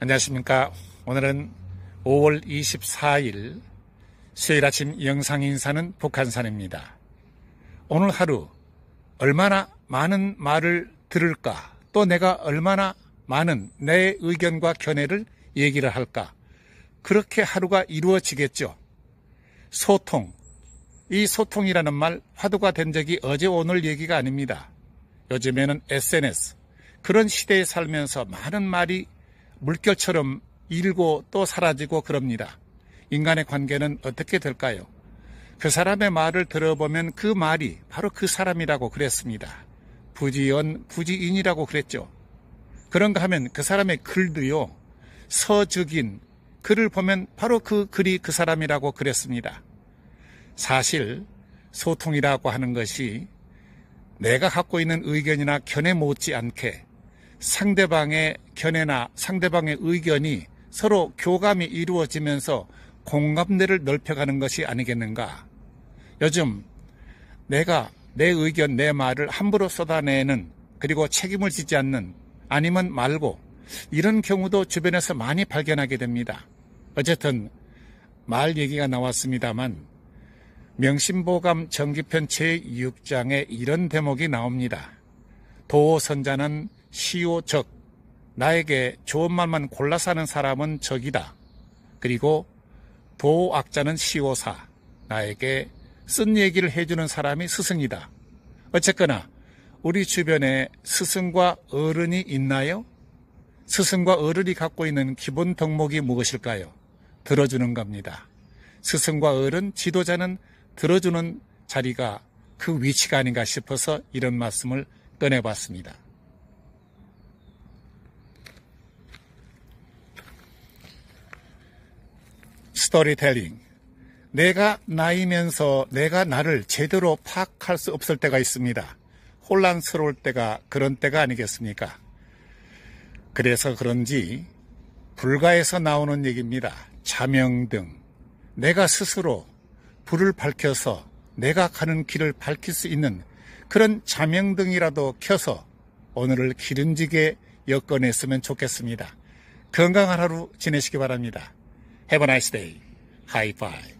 안녕하십니까. 오늘은 5월 24일 수요일 아침 영상 인사는 북한산입니다. 오늘 하루 얼마나 많은 말을 들을까? 또 내가 얼마나 많은 내 의견과 견해를 얘기를 할까? 그렇게 하루가 이루어지겠죠. 소통. 이 소통이라는 말 화두가 된 적이 어제 오늘 얘기가 아닙니다. 요즘에는 SNS. 그런 시대에 살면서 많은 말이 물결처럼 일고 또 사라지고 그럽니다. 인간의 관계는 어떻게 될까요? 그 사람의 말을 들어보면 그 말이 바로 그 사람이라고 그랬습니다. 부지연, 부지인이라고 그랬죠. 그런가 하면 그 사람의 글도요, 서적인 글을 보면 바로 그 글이 그 사람이라고 그랬습니다. 사실 소통이라고 하는 것이 내가 갖고 있는 의견이나 견해 못지않게 상대방의 견해나 상대방의 의견이 서로 교감이 이루어지면서 공감대를 넓혀가는 것이 아니겠는가. 요즘 내가 내 의견, 내 말을 함부로 쏟아내는 그리고 책임을 지지 않는 아니면 말고 이런 경우도 주변에서 많이 발견하게 됩니다. 어쨌든 말 얘기가 나왔습니다만 명심보감 정기편 제6장에 이런 대목이 나옵니다. 도선자는 시오 적, 나에게 좋은 말만 골라 사는 사람은 적이다. 그리고 도악자는 시오사, 나에게 쓴 얘기를 해주는 사람이 스승이다. 어쨌거나 우리 주변에 스승과 어른이 있나요? 스승과 어른이 갖고 있는 기본 덕목이 무엇일까요? 들어주는 겁니다. 스승과 어른, 지도자는 들어주는 자리가 그 위치가 아닌가 싶어서 이런 말씀을 꺼내봤습니다. 스토리텔링. 내가 나이면서 내가 나를 제대로 파악할 수 없을 때가 있습니다. 혼란스러울 때가 그런 때가 아니겠습니까? 그래서 그런지 불가에서 나오는 얘기입니다. 자명등. 내가 스스로 불을 밝혀서 내가 가는 길을 밝힐 수 있는 그런 자명등이라도 켜서 오늘을 기름지게 엮어냈으면 좋겠습니다. 건강한 하루 지내시기 바랍니다. Have a nice day. hi five.